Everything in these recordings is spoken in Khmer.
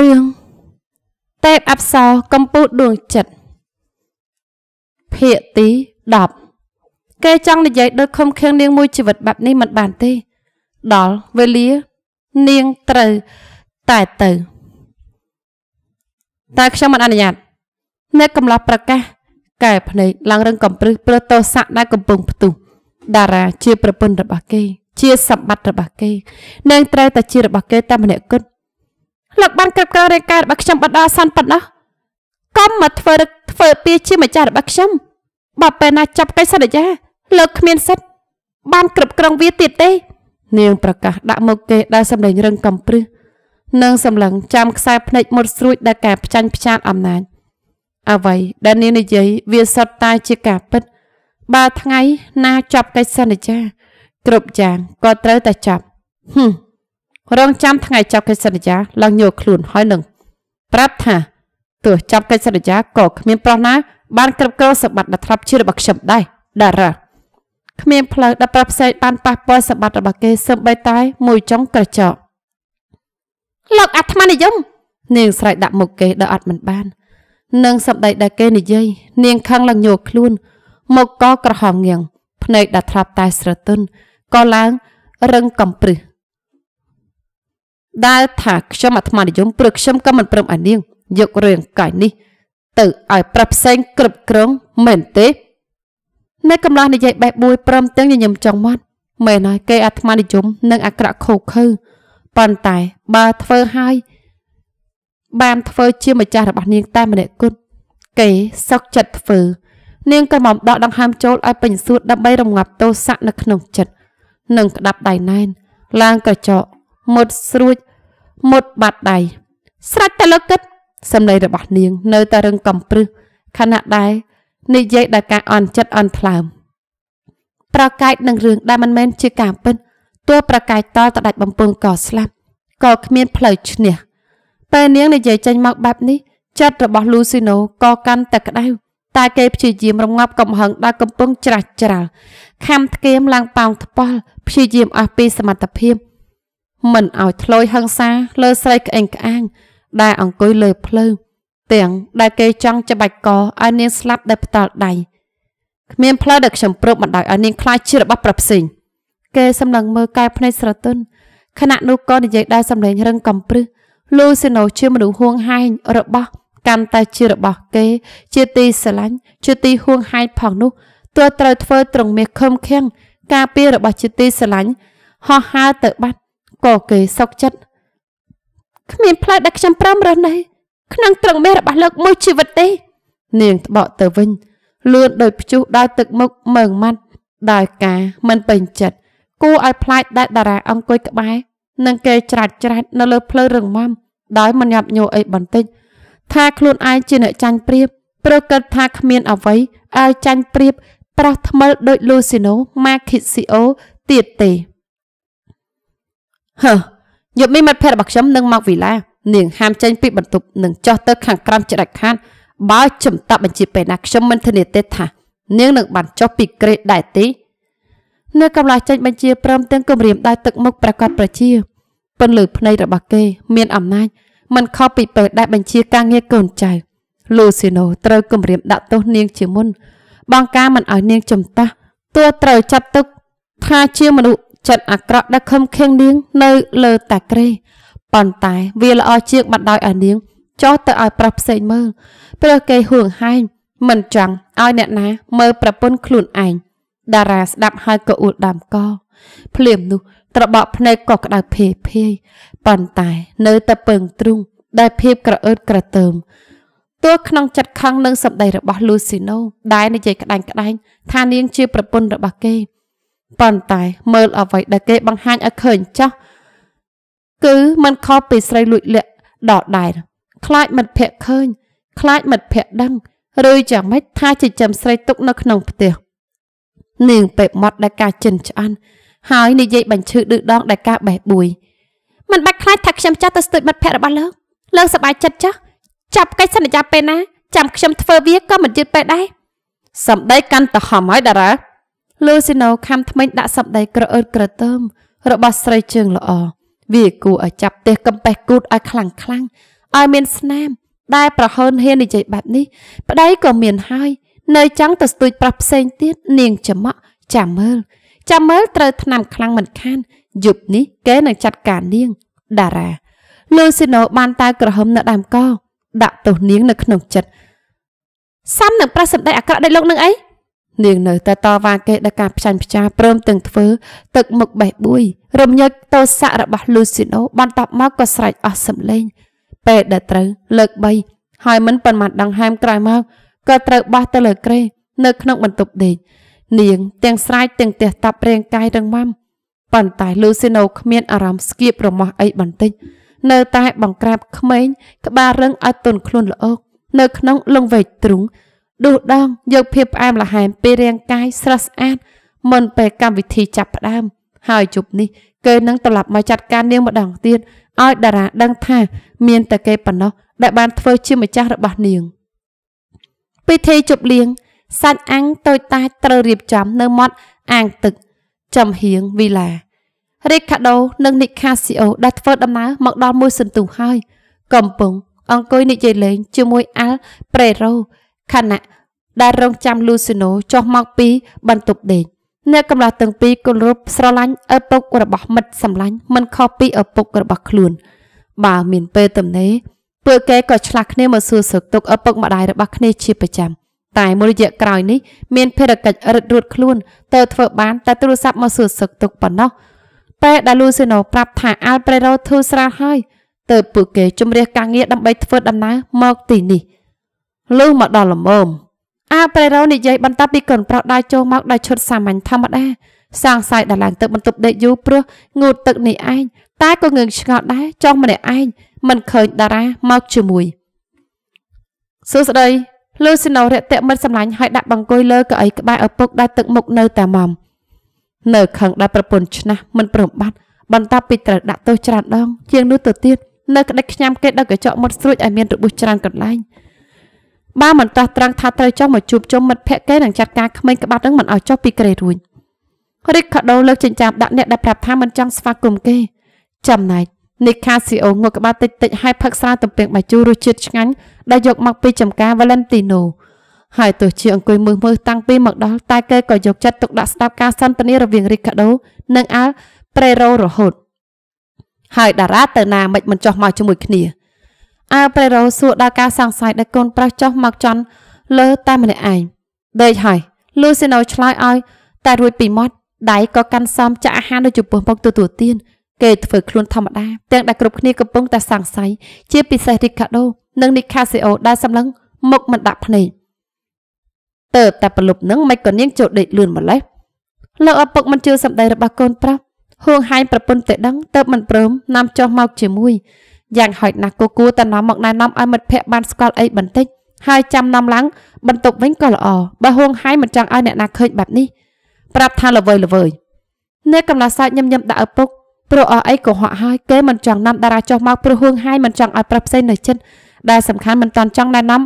រឿងទេពអប្សរកំពូលដួងចិត្តភាគទី10គេចង់និយាយដូចខំខៀងនាងមួយជីវិតបែបនេះមិនបានទេដល់វេលានាងត្រូវតែទៅតែខ្ញុំមិនអនុញ្ញាតអ្នកកំឡោះប្រកាសកែភ្នែកឡើងរឹងកំព្រឹសព្រោះតោស័កដែលកំពុង ផ្ទុះតារាជាប្រពន្ធរបស់គេជា សម្បត្តិរបស់គេនាងត្រូវតែជារបស់គេតែម្នាក់គត់លោកបានគ្រប់គ្រងរាងកាយរបស់ខ្ញុំបណ្ដោះអាសន្នប៉ុណ្ណោះកុំមកធ្វើរឹកធ្វើទាជាម្ចាស់របស់ខ្ញុំបើពេលណាចាប់កិច្ចសន្យាលោកគ្មានសិទ្ធបានគ្រប់គ្រងវាទៀតទេ នាងប្រកាសដាក់មុខគេដែលសម្លេងរឹងកំព្រឹសនិងសម្លឹងចាំខ្សែភ្នែកមុតស្រួចដែលការផ្ចាញ់ផ្ចាតអំណាចអ្វីដែលនាងនិយាយវាសុទ្ធតែជាការពិតបើថ្ងៃណាចប់កិច្ចសន្យាគ្រប់យ៉ាងក៏ត្រូវតែចប់ហឹមរងចាំថ្ងៃចាប់កិច្ចសន្យាឡើងញយល់ខ្លួនហើយនឹងប្រាប់ថាទោះចាប់កិច្ចសន្យាក៏គ្មានប្រុសណា បានគ្រប់គ្រងសម្បត្តិដែលធ្លាប់ជារបស់ខ្ញុំដែរតារាគ្មានផ្លូវដែលប្រាប់ផ្សេងបានប៉ះពាល់សម្បត្តិរបស់គេសម្បីតែមួយចុងក្រចកលោកអាត្មានិយមនាងស្រែកដាក់មុខគេដោយអត់មិនបាននឹងសម្ដីដែលគេនិយាយនាងខឹងឡើងញោខ្លួនមុខក៏ក្រហមងៀងភ្នែកដែលធ្លាប់តែស្រទន់ក៏ឡើងរឹងកំព្រឹសដែលថាខ្ញុំអាត្មានិយមព្រឹកខ្ញុំក៏មិនព្រមអានាង យករឿងកាយនេះទៅឲ្យប្រាប់ផ្សេងគ្រប់គ្រងមែនទេនៅកំឡោះនិយាយបេះបួយព្រមទាំងញញឹមចង់មាត់មែនហើយគេអាត្មានិយមនិងអាក្រក់ខូខើប៉ុន្តែបើធ្វើឲ្យបានធ្វើជាម្ចាស់របស់នាងតែម្នាក់គត់គេសោកចិត្តធ្វើនាងក៏មកដកដង្ហើមចូលឲ្យពេញសួតដើម្បីរងាប់ទោសៈនៅក្នុងចិត្តនិងក្តាប់ដៃណែនឡើងក្រចកមុតស្រួចមុតបាត់ដៃស្រេចតែលើកគិតសម្ដីរបស់នាង នៅតែរឹងកំព្រឹសខណៈដែរនិយាយដោយការអន់ចិត្តអន់ថ្លើមប្រកែកនឹងរឿងដែលមិនមែនជាការពិតតួប្រកែកតល់តដាច់បំពង់ក៏ស្លាប់ក៏គ្មានផ្លូវឈ្នះពេលនាងនិយាយចេញមកបែបនេះចិត្តរបស់លូស៊ីណូក៏កាន់តែក្តៅតែគេព្យាយាមរងាប់កំហឹងដែលកំពុងច្រាស់ច្រាលខំធ្គាមឡើងប៉ោងថ្ប៉ល់ព្យាយាម អស់ពីសមត្ថភាពមិនឲ្យធ្លោយហឹង្សា លើស្រីក្អេងក្អាងដែលអង្គុយលើភ្លើងទាំងដែលគេចង់ច្បាច់កឲ្យនាងស្លាប់ដោយផ្ដាល់ដៃគ្មានផ្លូវដែលខ្ញុំព្រមបណ្ដោយឲ្យនាងខ្លាចជារបស់ប្រផ្សេងគេសម្លឹងមើលកែភ្នែកស្រទន់ខណៈនោះក៏និយាយដែរសម្លេងរឹងកំព្រឹសលូស៊ីណូជាមនុស្សហួងហែងរបស់កាន់តែជារបស់គេ ជាទីស្រឡាញ់ជាទីហួងហែងផងនោះទោះត្រូវធ្វើត្រង់មាសខឹមខាំងការពាររបស់ជាទីស្រឡាញ់ហោះហើរទៅបាត់ក៏គេសុកចិត្តគ្មានផ្លូវដែលខ្ញុំព្រមរស់នៅក្នុងត្រង់មេរបស់លោកមួយជីវិតទេ នាងត្បកទៅវិញលឿនដោយព្យុះ ដោយ ទឹកមុខមើងម៉ាត់ដោយការមិនពេញចិត្តគួរឲ្យផ្លាច់ដែលតារា អង្គុយក្បែរនឹងគេច្រាច់ច្រាច់នៅលើផ្លូវរឹងមាំដោយមិនញាប់ញយអីបន្តិចថាខ្លួនឯងជាអ្នកចាញ់ព្រៀបប្រកបថាគ្មានអ្វីឲ្យចាញ់ព្រៀបប្រោះថ្មិលដោយលូស៊ីណូម៉ាខីស៊ីអូទៀតទេហឺយប់នេះមិត្តភ័ក្តិរបស់ខ្ញុំនឹងមកវិឡានាងហាមចេញពីបន្ទប់និងចុះទៅខាងក្រោមច្រាច់ខាតបើចំតាប់បញ្ជាពេលណាខ្ញុំមិនធានាទេថានាងនឹងបានចុះពីក្រេតដែរទេនៅកំឡោះចេញបញ្ជាព្រមទាំងគម្រាមដៃទឹកមុខប្រកាសប្រជាពន្លឺភ្នែករបស់គេ មានអំណាចមិនខុសពីពេលដែលបញ្ជាការងារកូនចៅលូស៊ីណូត្រូវគម្រាមដាក់ទោសនាងជាមុន បងការមិនឲ្យនាងចំតាស់តួត្រូវចាត់ទុកថាជាមនុស្សចិត្តអាក្រក់ដែលខឹមខៀងនាងនៅលើតាក្រេប៉ុន្តែ វាល្អជាងបាត់ដោយឲ្យនាងចោះទៅឲ្យប្រុសផ្សេងមើលព្រោះគេហួងហែងមិនចង់ឲ្យអ្នកណាមើលប្រពន្ធខ្លួនឯងតារាស្ដាប់ហើយក៏អួលដើមក ភ្លាមនោះត្របកភ្នែកក៏ក្តៅភេយភេយប៉ុន្តែនៅតែពឹងទ្រូងដែលភាពក្រអឺតក្រទើមទោះក្នុងចិត្តខឹងនឹងសម្ដីរបស់លូស៊ីណូដែលនិយាយក្តែងក្តែងថានាងជាប្រពន្ធរបស់គេប៉ុន្តែមើលអ្វីដែលគេបង្ហាញឲ្យឃើញចោះគឺมันខុសពីស្រីលួចលាក់ដដែលខ្លាចមិត្តភ័ក្ដិឃើញខ្លាចមិត្តភ័ក្ដិដឹងឬយ៉ាងម៉េចថាចិញ្ចឹមស្រីទុកនៅក្នុងផ្ទះនាងពេបមាត់ដែលការចិនឆ្អន់ហើយនិយាយបញ្ឈឺឌឺដងដែលការបេះបួយមិនបាច់ខ្លាចថាខ្ញុំចាស់ទៅស្ទួចមិត្តភ័ក្ដិរបស់លោកលោកសប្បាយចិត្តចាស់ចាប់កិច្ចសន្យាពេលណា ចាំខ្ញុំធ្វើវាក៏មិនយឺតពេលដែរសម្ដីកាន់តហំហើយតារាលូស៊ីណូខំថ្មិញដាក់សម្ដីក្រអឺតក្រទើមរបស់ស្រីជើងល្អវាគួរឲ្យចាប់ទេះកំប៉េះគូតឲ្យខ្លាំងខ្លាំងឲ្យមានស្នាម ដែលប្រហើនហ៊ាននិយាយបែបនេះប្តីក៏មានហើយ នៅចង់ទៅស្ទួចប្រាស់ផ្សេងទៀតនាងច្មក់ចាំមើលចាំមើលត្រូវឆ្នាំខ្លាំងមិនខាន យប់នេះគេនឹងចាត់ការនាងតារាលូស៊ីណូបានតែក្រហមនៅដើមកដាក់ទោសនាង នៅក្នុងចិត្តសាំនឹងប្រសិទ្ធដីអាក្រក់ដូចលោកនឹងអីនាងនៅតែតវ៉ាគេដល់ការផ្ចាញ់ផ្ចាព្រមទាំងធ្វើទឹកមុខបេះបួយរំញើចតោស័ករបស់លូស៊ីណូបានតបមកក៏ស្រែកអស់សម្លេង ពេលដែលត្រូវលើក3ហើយមិនប៉ុន្មានដង្ហើមក្រោយមកក៏ត្រូវបោះទៅលើក្រេនៅក្នុងបន្ទប់ដេកនាងទាំងស្រែកទាំងទះតាប់រាងកាយរឹងមាំប៉ុន្តែលូស៊ីណូគ្មានអារម្មណ៍ស្គៀបរមាស់អីបន្តិចនៅតែបង្ក្រាបក្មេងក្បាលរឹងឲ្យទន់ខ្លួនល្អនៅក្នុងលង្វែកទ្រូងដួសដងយកភាពផ្អែមល្ហែមពីរាងកាយស្រស់ស្អាតមុនពេលកម្មវិធីចាប់ផ្ដើមហើយជប់នេះគេនឹងត្រឡប់មកចាត់ការនាងម្ដងទៀតឲ្យតារាដឹងថាមានតែគេប៉ុណ្ណោះដែលបានធ្វើជាម្ចាស់របស់នាងពិធីជប់លៀងសាច់អាំងតូចតាចត្រូវរៀបចំនៅមាត់អាងទឹកចំហៀងវីឡារេកាដូ និងនីខាស៊ីអូដែលធ្វើដំណើរមកដល់មួយសន្ទុះហើយកំពុងអង្គុយនិយាយលេងជាមួយអាល់ប្រេរ៉ូខណៈដែលរងចាំលូស៊ីណូចុះមកពី បន្ទប់ដេកអ្នកកំឡោះទាំងពីរគោរពស្រឡាញ់ឪពុករបស់មិត្តសម្លាញ់មិនខុសពីឪពុករបស់ខ្លួន បើមានពេលទំនេរពួកគេក៏ឆ្លាស់គ្នាមកសួរសុខទុក្ខឪពុកម្ដាយរបស់គ្នាជាប្រចាំតែមួយរយៈក្រោយនេះមាន ភារកិច្ចរត់រួតខ្លួនទៅធ្វើបាន តែទូរស័ព្ទមកសួរសុខទុក្ខប៉ុណ្ណោះពេលដែលលូស៊ីណូប្រាប់ថាអាល់ប្រេរ៉ូធូស្រាលហើយទើបពួកគេជំរះការងារដើម្បីធ្វើដំណើរមកទីនេះ។លឺមកដល់ល្មមអាប្រេរ៉ូនិយាយបន្តពីកូនប្រុសដើរចូលមកដោយឈុតសាមញ្ញធម្មតាសាងសាយដល់ឡើងទឹកបន្ទប់ដេកយូរព្រោះងូតទឹកនេះឯងតែក៏ងឿងឆ្ងល់ដែរចង់ម្នាក់ឯងមិនឃើញតារាមកជាមួយសួស្ដីលូស៊ីណូរាក់តាក់មិនសម្លាញ់ឲ្យដាក់បង្គោយលើកៅអីក្បែរឪពុកដែលទឹកមុខនៅតែម៉មនៅខឹងដែលប្រពន្ធឆ្នះមិន ប្របាត់បន្តពីត្រូវដាក់ទោសច្រើនដងជាងនោះទៅទៀតនៅក្តិចខ្ញាំគេដល់កញ្ចក់មុតស្រួចឲ្យមានរបួសច្រើនកន្លែងបើមិនតោះត្រង់ថាត្រូវចង់មកជួបជុំមិត្តភក្តិគេនឹងចាត់ការក្មេងក្បាត់នឹងមិនឲ្យចុះពីក្រេរួញរីកខដូលើកចិញ្ចាមដាក់អ្នកដែលប្រាប់ថាមិនចង់ស្វាគមន៍គេ ចំណែកនីខាស៊ីអូងក់ក្បាលតិចតិចហើយផឹកស្រាទំពាំងបាយជូររសជាតិឆ្ងាញ់ដែលយកមកពីចំការ Valentino ហើយទោះជាអង្គុយមើលមើលតាំងពីមកដល់តែគេក៏យកចិត្តទុកដាក់ស្ដាប់ការសន្ទនារវាងរីកាដូនិងអាល់ប្រេរ៉ូរហូតហើយតារាទៅណាមិនចោះមកជាមួយគ្នាអើប្រេរ៉ូសួរដល់ការសង្ស័យដែលកូនប្រុសចុះមកចន់លើតែម្នាក់ឯងដេកហើយលូស៊ីណូឆ្លើយឲ្យតែរួចពីមាត់ដៃក៏កាន់សមចាក់អាហារនៅចំពោះមុខទទួលទានគេធ្វើខ្លួនធម្មតាទាំងដែលគ្រប់គ្នាកំពុងតែសង្ស័យជាពិសេសរីកាដូនិងនីខាសេអូដែលសម្លឹងមុខមិនដាក់ភ្នែកតើបតែប្រលប់នឹងមិនក៏នាងចូលដេកលឿនម្លេះលោកឪពុកមិនជឿសម្ដីរបស់កូនប្រុសហួងហាយប្រពន្ធទៅដឹងតើបមិនព្រមនាំចុះមកជាមួយយ៉ាងហោចណាស់ក៏គួរតែនាំមកណែនាំឲ្យមិត្តភ័ក្តិបានស្គាល់អីបន្តិចហើយចាំនាំឡើងបន្ទប់វិញក៏ល្អបើហួងហាយមិនចង់ឲ្យអ្នកណាឃើញបែបនេះប្រាប់ថាល្វើយល្វើយនៅកំឡាសាច់ញឹមញឹមដាក់ឪពុកព្រោះអស់អីក៏ហក់ហើយគេមិនចង់នាំតារាចុះមកព្រោះហួងហាយមិនចង់ឲ្យប្រុសផ្សេងនៅចិត្តដែលសំខាន់មិនតន់ចង់ណែនាំ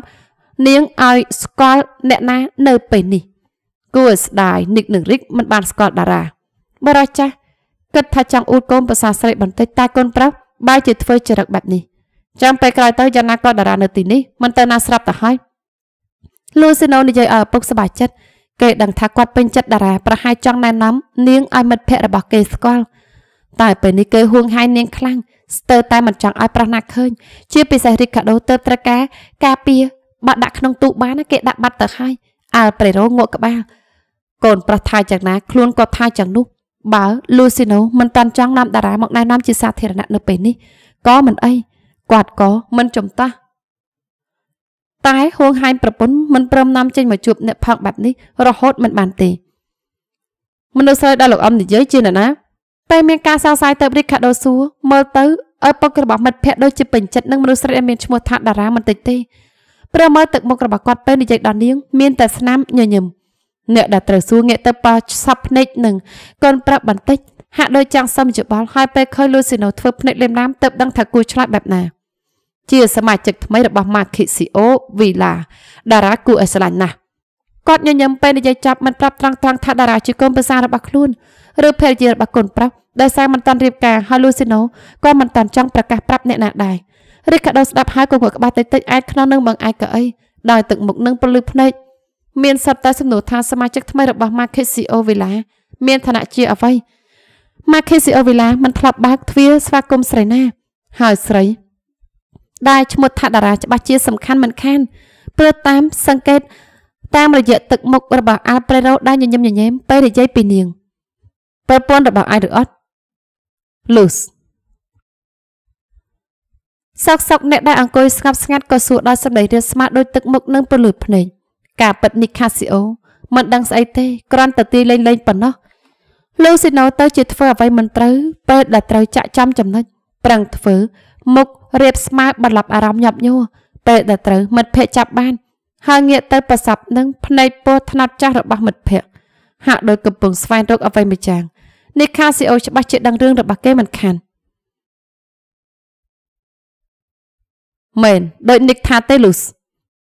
នាងឲ្យស្គាល់អ្នកណានៅពេលនេះ គួរស្ដាយនិកនឹងរិចមិនបានស្គាល់តារាបរិយាចាស់គិតថាចង់អួតកូនប្រសាស្រីបន្តិចតែកូនប្រាប់បែរជាធ្វើចរិតបែបនេះចាំពេលក្រោយទៅយ៉ាងណាក៏តារានៅទីនេះមិនទៅណាស្រាប់ទៅហើយលូស៊ីណូនិយាយឲ្យឪពុកសប្បាយចិត្តគេដឹងថាគាត់ពេញចិត្តតារាប្រហែលចង់ណែនាំនាងឲ្យមិត្តភ័ក្តិរបស់គេស្គាល់តែពេលនេះគេហួងហាយនាងខ្លាំងស្ទើរតែមិនចង់ឲ្យ ប្រះណាឃើញជាពិសេសរីកាដូទៅ ត្រូវការការពារបាត់ដាក់ក្នុងទូបានគេដាក់បាត់ទៅហើយអើប្រេរោងក់ក្បាលកូនប្រុសថាយ៉ាងណា ខ្លួនក៏ថាយ៉ាងនោះបើ Lucino មិនតាន់ចង់នាំតារាមកណែនាំជាសាធារណៈនៅពេលនេះក៏មិនអីគាត់ក៏មិនចំតាស់តែហួងហាយប្រពន្ធមិនព្រមនាំចេញមកជួប អ្នកផឹកបែបនេះរហូតមិនបានទេមនុស្សស្រីដល់លោកអ៊ំនិយាយជាណាណាតែមានការសោកសៅទៅរីកាដូស៊ូមើលទៅឪពុករបស់មិត្តភ័ក្តិដូចជាពេញចិត្តនឹងមនុស្សស្រីដែលមានឈ្មោះថាតារាមិនតិចទេព្រមមើលទឹកមុខរបស់គាត់ពេលនិយាយដល់នាងមានតែស្នាមញញឹមអ្នកដែលត្រូវសួរងាកទៅប៉ះសັບភ្នែកនឹងកូនប្រាប់បន្តិចហាក់ដូចចាំងសឹមច្បល់ហើយពេលឃើញលូស៊ីណូធ្វើភ្នែកលេមឡាមទៅដឹងថាគួរឆ្លើយបែបណាជាសមាជិកថ្មីរបស់ Marquisio Villa តារាគួរឲ្យស្រឡាញ់ណាស់គាត់ញញឹមពេលនិយាយចប់មិនប្រាប់ត្រង់ត្រង់ថាតារាជាកូនប្រសាររបស់ខ្លួនឬភរិយារបស់កូនប្រុសដោយសារមិនតាន់រៀបការហើយលូស៊ីណូក៏មិនតាន់ចង់ប្រកាសប្រាប់អ្នកណាដែរឬក៏ដល់ស្ដាប់ហើយក៏គាត់ក្បត់តិចតិចអាចខ្នងនឹងបងអាចក៏អីដោយទឹកមុខនឹងពលឺភ្នែកមានសិតតែសំណួរថាសមាជិកថ្មីរបស់ Marquesio Villa មានឋានៈជាអ្វី Marquesio Villa មិនធ្លាប់បើកទ្វារស្វាគមន៍ស្រីណាហើយស្រីដែលឈ្មោះថាតារាច្បាស់ជា សំខាន់មិនខានព្រោះតាម សង្កេតតាមរយៈទឹកមុខរបស់ Alfredo ដែលញញឹមញញែមពេលនិយាយពីនាងប្រពន្ធរបស់អាយឬអត់ Luz សោកសោកអ្នកដែលអង្គុយស្ងប់ស្ងាត់ក៏សួរដោយសម្ដីរាស្មារដូចទឹកមុខនឹងពលឺភ្នែកការពិតនេះខាស៊ីអូមិនដឹងស្អីទេគ្រាន់តែទាយលេងលេងប៉ុណ្ណោះលូស៊ីណូទៅជាធ្វើអ្វីមិនត្រូវពេលដែលត្រូវចាក់ចំចំណុចប្រឹងធ្វើមុខរៀបស្មើបន្លប់អារម្មណ៍ញាប់ញ័រពេលដែលត្រូវមិត្តភ័ក្ដិចាប់បាន ហើយងាកទៅប្រសពនឹងភ្នែកពោះថ្នោតចាស់របស់មិត្តភ័ក្ដិហាក់ដូចកំពុងស្វែងរកអ្វីមួយយ៉ាងនេះខាស៊ីអូច្បាស់ជាដឹងរឿងរបស់គេមិនខានមែនដោយនិកថាទេលូស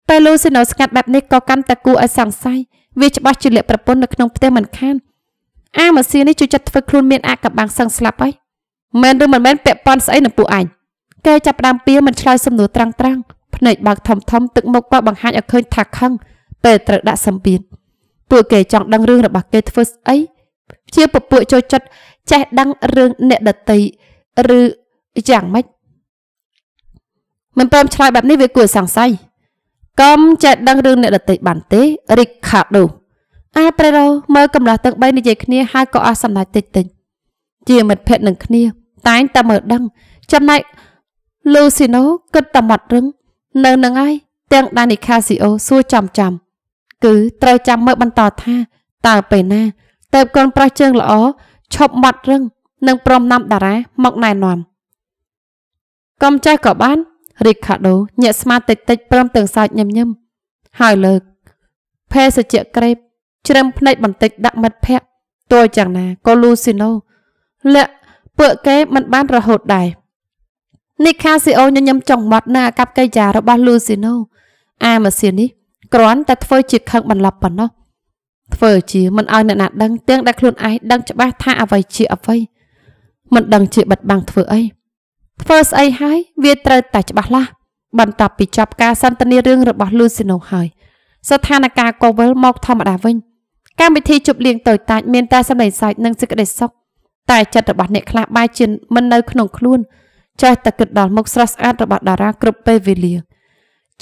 ពេលលូស៊ីណូស្ងាត់បែបនេះក៏កាន់តែគួរឲ្យសង្ស័យវាច្បាស់ជាលក្ខប្រពន្ធនៅក្នុងផ្ទះមិនខានអាម៉ាស៊ីនេះជួយចាត់ធ្វើខ្លួនមានអាកបាំងសឹងស្លាប់ហើយមែនឬមិនមែនពាក់ព័ន្ធស្អីនឹងពួកអញគេចាប់ផ្ដើមពៀមិនឆ្លើយសំណួរត្រាំងត្រាំងភ្នែកបើកធំធំ ទឹកមុខក៏បង្ហាញឲ្យឃើញថាខឹងពេលត្រូវដាក់សម្ពាធពួកគេចង់ដឹងរឿងរបស់គេធ្វើស្អីជាពពួកចូលចិត្តចេះដឹងរឿងអ្នកដតីឬយ៉ាងម៉េចមិនព្រមឆ្លើយបែបនេះវាគួរសង្ស័យកុំចេះដឹងរឿងអ្នកដតីបានទេរីខាដូអែប្រេរ៉ូមើលកំឡោះទាំង3និយាយគ្នាហើយក៏អស់សម្ដេចតិចតិចជាមិត្តភក្តិនឹងគ្នា តែងតែមើលដឹង ចំណែកលូស៊ីណូគិតតែមាត់រឹងនៅនឹងហើយទាំងដានីខាស៊ីអូសួរចំចំគឺត្រូវចាំមើលបន្តថា តើពេលណាតើបកូនប្រុសជើងល្អឈប់មាត់រឹងនិងព្រមនាំតារាមកណែនាំកុំចេះក៏បានរីខាដូញាក់ស្មាតិចតិចព្រមទាំងសើចញឹមញឹមហើយលើកភេសជ្ជៈក្រេប ជ្រឹមភ្នែកបន្តិចដាក់មិត្តភ័ក្ដិទោះយ៉ាងណាក៏លូស៊ីណូលាក់ពួកគេមិនបានរហូតដែរនីខាស៊ីអូញញឹមចង់មាត់នៅអាកប្បកិរិយារបស់លូស៊ីណូអាម៉ាស៊ីននេះគ្រាន់តែធ្វើជាខឹងបន្លប់ប៉ុណ្ណោះធ្វើជាមិនឲ្យអ្នកណាដឹងទាំងដែលខ្លួនឯងដឹងច្បាស់ថាអ្វីជាអ្វីមិនដឹងជាបិទបាំងធ្វើអីធ្វើស្អីហើយវាត្រូវតែច្បាស់លាស់បន្ទាប់ពីចប់ការសន្ទនារឿងរបស់លូស៊ីណូហើយស្ថានភាពកូវិលមកធម្មតាវិញ កម្មវិធីជប់លៀងតូចតាចមានតែសម្លេងសើចនិងសេចក្តីសុខតែចិត្តរបស់អ្នកខ្លះបែរជាមិននៅក្នុងខ្លួនចេះតែគិតដល់មុខស្រស់ស្អាតរបស់តារាគ្រប់ពេលវេលា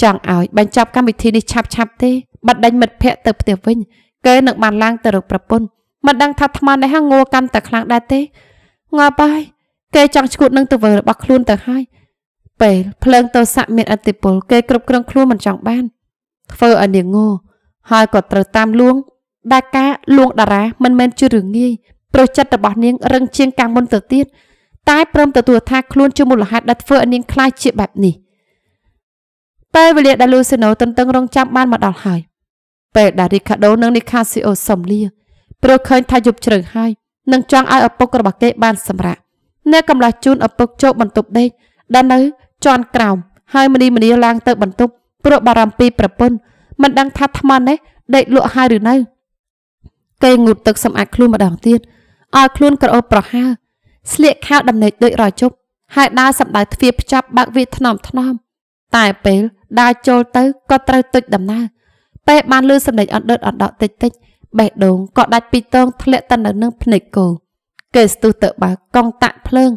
ចង់ឲ្យបញ្ចប់កម្មវិធីនេះឆាប់ឆាប់ទេបាត់ដេញមិត្តភ័ក្តិទៅផ្ទះវិញគេនឹងបានឡើងទៅរកប្រពន្ធមិនដឹងថាថ្មនេះហងងកាន់តែខ្លាំងដែរទេងាប់ហើយគេចង់ឈួតនឹងទង្វើរបស់ខ្លួនទៅហើយពេលភ្លើងទោសៈមានអតិពល គេ គ្រប់គ្រងខ្លួនមិនចង់បានធ្វើឲ្យនាងងោហើយក៏ត្រូវតាមលួងដែលការលួងតារាមិនមែនជារឿងងាយព្រោះចិត្តរបស់នាងរឹងជាងកាលមុនទៅទៀតតែព្រមទទួលថាខ្លួនជាមូលហេតុដែលធ្វើឲ្យនាងខ្លាចជាបែបនេះពេលវេលាដែលលូស៊ីណូទន្ទឹងរង់ចាំបានមកដល់ហើយពេលដែលរីខាដូនិងនីខាស៊ីអូសុំលាព្រោះឃើញ ថាយប់ជ្រៅហើយនឹងចង់ឲ្យឪពុករបស់គេបានសម្រាកអ្នកកំឡោះជូនឪពុកចូលបន្ទប់ដេកដែលនៅជាន់ក្រោមហើយមនីមនីឡើងទៅបន្ទប់ព្រោះបារម្ភពីប្រពន្ធមិនដឹងថាថ្មនេះដេកលក់ហើយឬនៅគេងូតទឹកសម្អាតខ្លួនម្ដងទៀតឲ្យខ្លួនក្រអូបប្រហើស្លៀកខោដំណេកដូចរយជប់ហើយដើរសម្ដៅទ្វារភ្ជាប់បើកវាថ្នមថ្នមតែពេលដើរចូលទៅក៏ត្រូវទុចដំណើរពេលបានលឺសម្លេងអណ្ដើតអណ្ដក់តិចតិចបេះដូងក៏ដាច់ពីតងធ្លាក់ទៅនៅនឹងភ្នែកគោគេស្ទុះទៅបើកង់តាក់ភ្លើង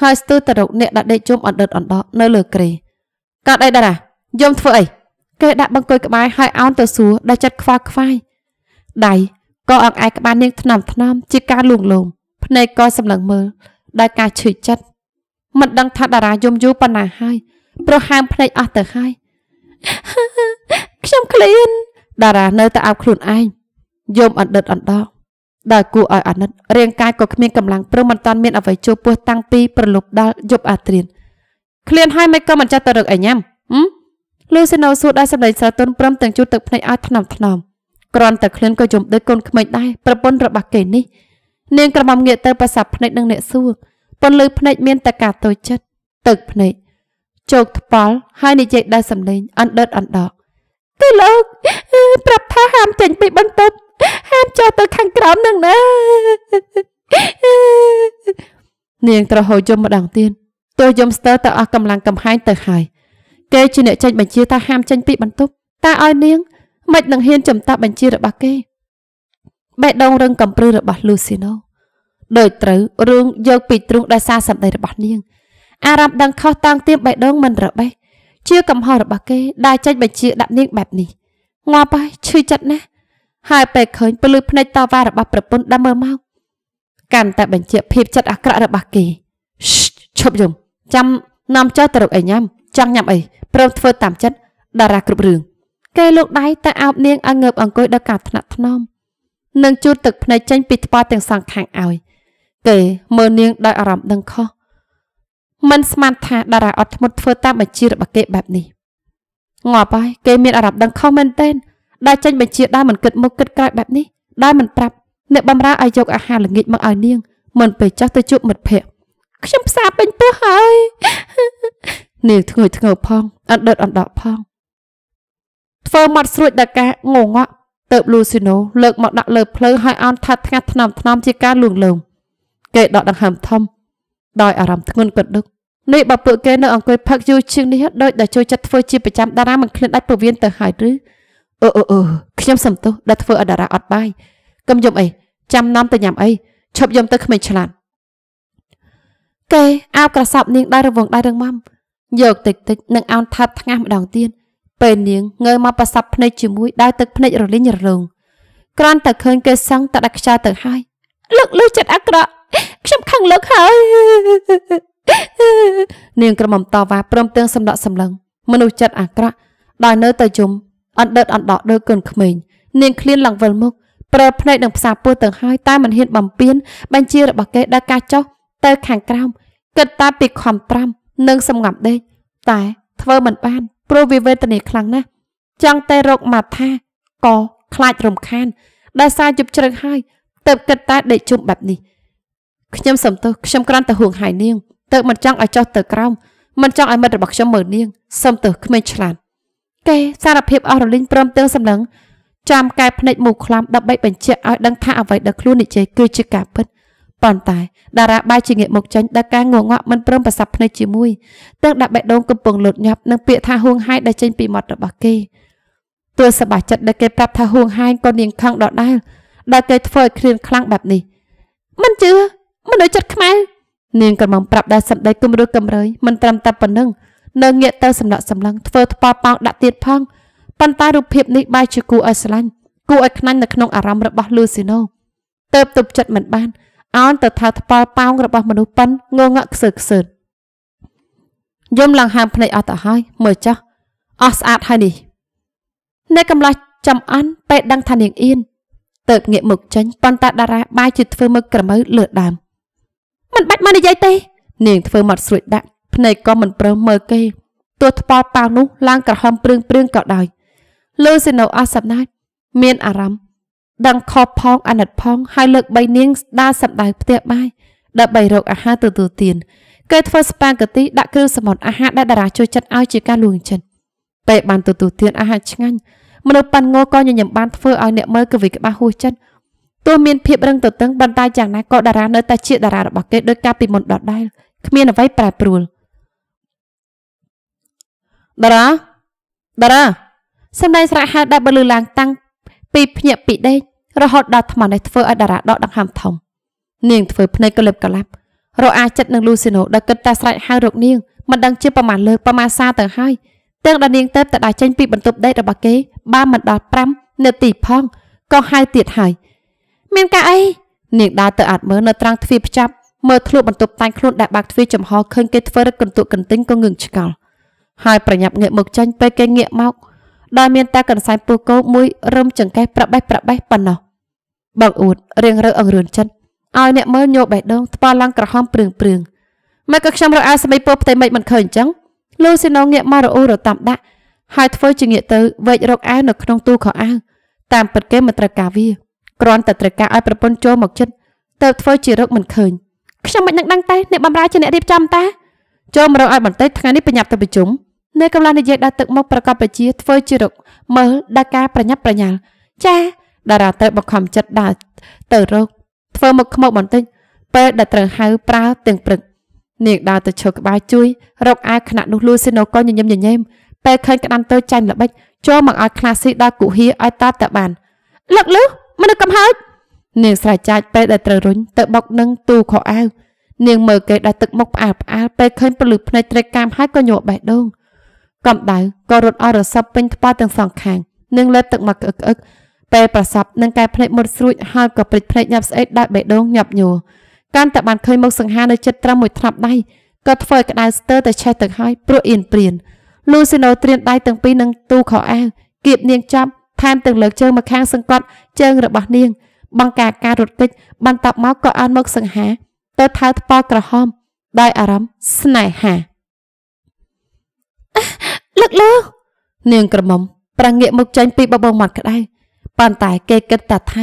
ហើយស្ទុះទៅរកអ្នកដែលដេកជុំអណ្ដិតអណ្ដោនៅលើគ្រេកាត់អីតារា យំធ្វើអីគេដាក់បង្គោលក្បែរហើយអោនទៅសួរដែលចិត្តខ្វល់ខ្វាយដៃក៏អង្អែក្បាលនាងថ្នមថ្នមជាការលួងលោមភ្នែកក៏សម្លឹងមើលដោយការឈឺចិត្តមិនដឹងថាតារាយំយូរប៉ុណ្ណាហើយ ប្រហាមភ្នែកអស់ទៅហើយខ្ញុំក្លៀនតារានៅតែអោបខ្លួនឯងយំអណ្ដិតអណ្ដោដោយគួរឲ្យអាណិតរាងកាយក៏គ្មានកម្លាំងព្រមមិនតាន់មានអ្វីជួបពោះតាំងពីប្រលប់ដល់យប់អាត្រៀនឃ្លានហើយមិនក៏មិនចេះទៅរឹកអីញ៉ាំហឹមលូស៊ីណូសួរដោយសម្ដីស្រទន់ព្រមទាំងជូតទឹកភ្នែកឲ្យថ្នមថ្នមគ្រាន់តែឃ្លានក៏យំដូចកូនក្មេងដែរប្រពន្ធរបស់គេនេះនាងក្រមុំងាកទៅប្រសាភ្នែកនឹងអ្នកសួរពន្លឺភ្នែកមានតែការតូចចិត្តទឹកភ្នែកជោគថ្ប៉ល់ហើយនិយាយដោយសម្លេងអណ្ដិតអណ្ដកគឺលោកប្រាប់ថាហាមចេញពីបន្ទប់ហាមចុះទៅខាងក្រោមនឹងណានាងត្រហូយយំម្ដងទៀតទោះយំស្ទើរទៅអស់កម្លាំងកំហែងទៅហើយគេជាអ្នកចេញបញ្ជាថាហាមចេញពីបន្ទប់តើឲ្យនាង មិននឹងហ៊ានចំតាប់បញ្ជារបស់គេបេះដូងរឹងកំព្រឹសរបស់លូស៊ីណូដោយត្រូវរឿងយកពីទ្រូងដោយសារសម្ដីរបស់នាង អារម្មណ៍ដឹងខុសតាំងទៀមបេះដូងមិនរបេះជាកំហុសរបស់គេដែលចេញបញ្ជាដាក់នាងបែបនេះងាប់ហើយឈឺចិត្តណាស់ហើយពេលឃើញ ពលឺភ្នែកតវ៉ារបស់ប្រពន្ធដើរមើលមកកាន់តែបញ្ជាក់ភាពចិត្តអាក្រក់របស់គេឈប់យំចាំនាំចោះទៅរកអីញ៉ាំចង់ញ៉ាំអីព្រមធ្វើតាមចិត្តតារាគ្រប់រឿងគេលោកដៃទៅអោបនាងឲ្យងើបអង្គុយដល់ការថ្នាក់ថ្នមនិងជូតទឹកភ្នែកចេញពីថ្ពល់ទាំងសងខាងឲ្យគេមើលនាងដោយអារម្មណ៍ដឹងខុសមិនស្មានថាតារាអត់ធ្មត់ធ្វើតាមបញ្ជារបស់គេបែបនេះងាប់ហើយគេមានអារម្មណ៍ដឹងខុសមែនទែនដែលចេញបញ្ជាដែលមិនគិតមុខគិតក្រោយបែបនេះដែលមិនប្រាប់អ្នកបំរើឲ្យយកអាហារល្ងាចមកឲ្យនាង មិនពេលចាស់ទៅជួបមិត្តភ័ក្តិខ្ញុំផ្សាពេញពោះហើយនាងធ្ងើយធ្ងើផងអត់ដិតអណ្ដក់ផងធ្វើមាត់ស្រួចដល់ការងងក់ទៅបលូស៊ីណូលើកមកដាក់លើភ្លើងឲ្យអន់ថាត់ថ្ងាត់ថ្នមថ្នមជាការលួងលោមគេដកដង្ហើមធំដោយអារម្មណ៍ធ្ងន់ក៏ដឹកនេះបើពួកគេនៅអង្គុយផឹកយូរជាងនេះដោយដែលចូលចិត្តធ្វើជាប្រចាំតារាមិនឃ្លានដាច់ពវៀនទៅហើយឬអូអូអូខ្ញុំសំទោសដែលធ្វើឲ្យតារាអត់បាយកុំយំអីចាំនាំទៅញ៉ាំអីឈប់យំទៅក្មេងឆ្លាតកែអាវក្រសាប់នាងដៃរវងដៃរឹងម៉មយកតិចតិចនឹងអោនថើបថ្ងាសម្ដងទៀតពេលនាងងើយមកប្រសាប់ភ្នែកជាមួយដៅទឹកភ្នែករលីងរលង ក្រាន់តែឃើញគេសឹងតែដាក់ខ្យល់ទៅហើយលើកលើចិត្តអាក្រក់ខ្ញុំខឹងលើកហើយនាងក្រមុំតវ៉ាព្រមទាំងសំដក់សម្លឹងមនុស្សចិត្តអាក្រក់ ដល់នៅតែយំអណ្ដើតអណ្ដោលើកូនក្មេងនាងឃ្លានឡើងវិលមុខប្រើភ្នែកនឹងផ្សារពោះទៅហើយ តែមិនហ៊ានបំពេញបញ្ជារបស់គេដល់ការចុះទៅ ខាងក្រោមគិតតែពីខំប្រាំនិងសម្ងាត់ដេកតែធ្វើមិនបាន ព្រោះវាវេទនាខ្លាំងណាស់ចង់តែរកមកថាក៏ខ្លាចរំខាន ដែលសារជប់ជ្រឹកហើយទៅគិតតែដេកជុំបែបនេះ ខ្ញុំសំទោសខ្ញុំក្រាន់តែហួងហាយនាង ទៅមិនចង់ឲ្យចុះទៅក្រោមមិនចង់ឲ្យមិត្តរបស់ខ្ញុំមើលនាងសំទោសគ្មានឆ្លាតទេសារភាពអស់រលីងព្រមទាំងសម្លឹងចាំកែភ្នែកមូខ្លំដើម្បីបញ្ជាក់ឲ្យដឹងថាអ្វីដែលខ្លួននិយាយគឺជាការពិតប៉ុន្តែតារាបាយជាងាកមកចាញ់ដល់ការងងក់មិនព្រមប្រសັບភ្នែកជាមួយទាំងដាក់បេះដូងកំពុងលូតញាប់នឹងពាក្យថាហួងហែងដែលចេញពីមាត់របស់គេព្រោះសបាចិត្តដែលគេប្រាប់ថាហួងហែងក៏នាងខឹងដដែលដែលគេធ្វើឲ្យគ្រៀនខ្លាំងបែបនេះ មិនជឿមនុស្សចិត្តខ្មែរនាងកំងប្រាប់ដែលសម្ដីគំរោះកំរើយមិនត្រឹមតែប៉ុណ្្នឹងនៅងាកទៅសម្លក់សម្លឹងធ្វើថ្ប៉ប៉ោងដាក់ទៀតផងប៉ុន្តែរូបភាពនេះបែរជាគួរឲ្យស្រឡាញ់គួរឲ្យខ្នាញ់នៅក្នុងអារម្មណ៍របស់លូស៊ីណូទៅទប់ចិត្តមិនបានអោនទៅថាថ្ប៉ប៉ោងរបស់មនុស្សប៉ិនងងក់ខ្សើខ្សើយំឡើងហាមភ្នែកអត់ទៅហើយមើលចុះអស់ស្អាតហើយនេះនៅកំឡោះចំអន់ពេលដឹងថានាងអៀនទៅងាកមុខចេញប៉ុន្តែតារាបាយជាធ្វើមើលក្រមៅលើដើមមិនបាច់មកនិយាយទេនាងធ្វើមាត់ស្រួចដាក់ភ្នែកក៏មិនប្រើសមើលគេទោះថ្ពាល់ប៉ាវនោះឡើងក្រហមព្រឿងព្រឿងក៏ដោយលឺសេណូអស់សំណាច់មានអារម្មណ៍ដឹងខុសផងអាណិតផងហើយលើកបីនាងស្ដារសម្ដៅផ្ទះបាយដើម្បីរកអាហារទទួលទានគេធ្វើស្ប៉ាហ្គាទីដាក់គ្រឿងសមុទ្រអាហារដែលតារាជួយចិត្តឲ្យជាការលួងចិត្តពេលបានទទួលទានអាហារឆ្ងាញ់មនុស្សប៉ាន់ងោក៏ញញឹមបានធ្វើឲ្យអ្នកមើលកវីក្បាស់ហួសចិត្តទោះមានភាពរឹងទទឹងប៉ុន្តែយ៉ាងណាក៏តារានៅតែជាតារារបស់គេដោយការពីមុនដដែលគ្មានអ្វីប្រែប្រួល។តារាតារាសម្ដែងស្រៈហៅដែលបលឺឡើងតាំង ពីភ្ញាក់ពីដេករហូតដល់ថ្មនេះធ្វើឲ្យតារាដកដង្ហើមធំនាងធ្វើភ្នែកកលឹបកលាប់រអាចិត្តនឹងលូស៊ីណូដែលគិតតែស្រែកហៅរកនាងមិនដឹងជាប្រមាណលើប្រមាសាទៅហើយទាំងដែលនាងទៅតែដើរចេញពីបន្ទប់ដេករបស់គេ បានមិនដល់5នាទីផងក៏ហៅទៀតហើយ មានការអីនាងដើរទៅអាចមើលនៅត្រង់ទ្វារភ្ចាប់មើលធ្លុះបន្ទប់តាំងខ្លួនដែលបាក់ទ្វារចំហឃើញគេធ្វើរឹកកន្ទក់កន្ទិញក៏ងឿងឆ្កល់ហើយប្រញាប់ងាកមកចេញពេលគេងាកមកដែលមានតែកន្សែងពូកោមួយរឹមចង្កេះប្របេះប្របេះប៉ុណ្ណោះបើកអួតរៀងរើអង្រឿនចិត្តឲ្យអ្នកមើលញោបបេះដូងថ្ពាល់ឡើងក្រហមព្រឿងព្រឿងមកក៏ខ្ញុំរកអាស្មីពោផ្ទៃមិនមិនឃើញអញ្ចឹងលូស៊ីណូងាកមករអ៊ូរតាមដាក់ហើយធ្វើជាងាកទៅវែករកអាវនៅក្នុងទូខោអាវតាមពិតគេមិនត្រូវការវាគ្រាន់តែត្រូវការឲ្យប្រពន្ធចូលមកចិត្តទៅធ្វើជារកមិនឃើញខ្ញុំមិននឹងដឹងតែអ្នកបំរើជាអ្នករៀបចំតាចូលមករកឲ្យបន្តិចថ្ងៃនេះប្រញាប់ទៅប្រជុំនៅកម្លាំងនយោបាយដាល់ទឹកមុខប្រកបប្រជាធ្វើជារុកមើលដល់ការប្រញាប់ប្រញាល់ចាតារាត្រូវបង្ខំចិត្តដើរទៅរកធ្វើមុខខ្មោចបន្តិចពេលដែលត្រូវហៅប្រើទាំងព្រឹកនាងដើរទៅឈើក្បាលជួយរកអាវខណៈនោះលូស៊ីណូក៏ញញឹមញញែមពេលឃើញក្តាន់ទៅចាញ់ល្បិចចូលមកឲ្យខ្លាស៊ីដល់គុហាឲ្យតតតបានលឹកលឺមនុស្សកំហើចនាងស្រែកចាច់ពេលដែលត្រូវរុញទៅបុកនឹងទូខោអាវនាងមើលគេដល់ទឹកមុខផ្អើលផ្អើលពេលឃើញពលឹកភ្នែកត្រេកកាមហើយក៏ញ័របេះដូងកម្ដៅក៏រត់អស់រសឹបពេញថ្ពាល់ទាំងសងខាងនិងលើទឹកមកអឹកអឹកពេលប្រសពនឹងកែភ្នែកមុតស្រួចហើយក៏ព្រិចភ្នែកញាប់ស្អេតដោយបេះដូងញាប់ញ័រកាន់តែបានឃើញមុខសង្ហានៅចិត្តត្រឹមមួយថ្នាប់ដៃក៏ធ្វើឲ្យក្តៅស្ទើរតែឆេះទឹកហើយព្រោះអៀនព្រៀនលូស៊ីណូត្រៀនដៃទាំងពីរនឹងទូខោអាវគៀបនាងចាប់ថែមទាំងលើកជើងមកខាងសង្កត់ជើងរបស់នាងបង្ការការរត់គេចបន្តមកក៏អានមុខសង្ហាទៅថៅថ្ពាល់ក្រហម ដោយអារម្មណ៍ស្នេហាលើកលើនាងក្រមុំប្រងាកមុខចេញពីបបោមាត់ក្តៅប៉ុន្តែគេគិតតែថា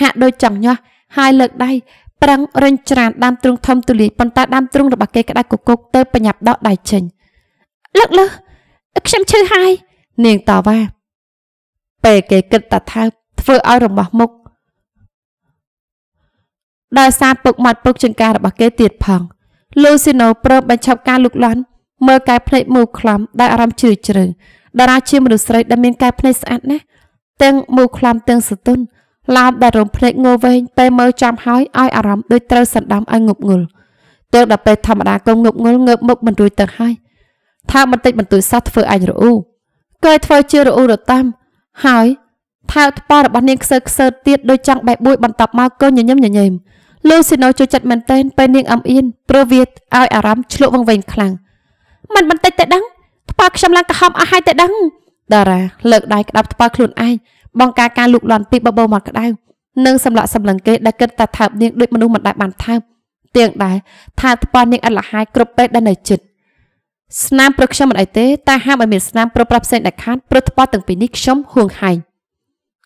ហាក់ដូចចង់ញាស់ហើយលើកដៃប្រឹងរញច្រានដើមទ្រូងធំទូលាយប៉ុន្តែដើមទ្រូងរបស់គេក្តៅគគុកទៅបញ្ញាប់ដកដៃចេញលើកលើខ្ញុំឈឺហើយនាងតវ៉ាពេលគេគិតតែថាធ្វើឲ្យរបស់មុខដោយសារពុកមាត់ពុកចង្ការរបស់គេទៀតផង លូស៊ីណូប្រមបញ្ឈប់ការលូកលាន់មើលកែភ្នែកមូលខ្លំដោយអារម្មណ៍ជ្រាលជ្រៅតារាជាមនុស្សស្រីដែលមានកែភ្នែកស្អាតណាស់ទាំងមូលខ្លំទាំងសតុនឡាមដែលរំភ្លេចងើវែងពេលមើលចំហើយឲ្យអារម្មណ៍ដូចត្រូវសណ្ដំឲ្យងប់ងល់ទាំងដល់ពេលធម្មតាក៏ងប់ងល់ងើបមុខមិនរួចទៅហើយថាបន្តិចបន្តួចសោះធ្វើអញរអ៊ូគេធ្វើជារអ៊ូរតាំហើយថាថ្ប៉របស់នាងខ្សើខ្សើទៀតដោយចង់បែបបួយបន្តមកក៏ញញឹមញញែមលូស៊ីណូចូលចិត្តមែនតែនពេលនាងអំអៀនព្រោះវាឲ្យអារម្មណ៍ឆ្លក់វង្វេងខ្លាំងមិនបន្តិចតែដឹងថ្ពាល់ខ្ញុំឡើងក្រហមអស់ហើយតែដឹងតារាលើកដៃក្តាប់ថ្ពាល់ខ្លួនឯងបងការការលូកលាន់ពីបបោមកក្តៅនិងសម្លាក់សម្លឹងគេដែលគិតតែថើបនាងដូចមនុស្សមិនដែលបានថើបទៀងដែរថាថ្ពាល់នាងអត់លហាយគ្រប់ពេលដែលនៅចិត្តស្នាមព្រឹកខ្ញុំមិនអីទេតែហាមឲ្យមានស្នាមព្រឹកប្រាស់ផ្សេងដាច់ខាតព្រឹកថ្ពាល់ទាំងពីរនេះខ្ញុំហួងហែង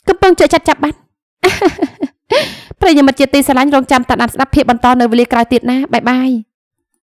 កំពុងជក់ចាត់ចាប់បានប្រិយមិត្តជាទីស្រឡាញ់រងចាំតាមស្ដាប់ភាពបន្តនៅវេលាក្រោយទៀតណាបាយបាយ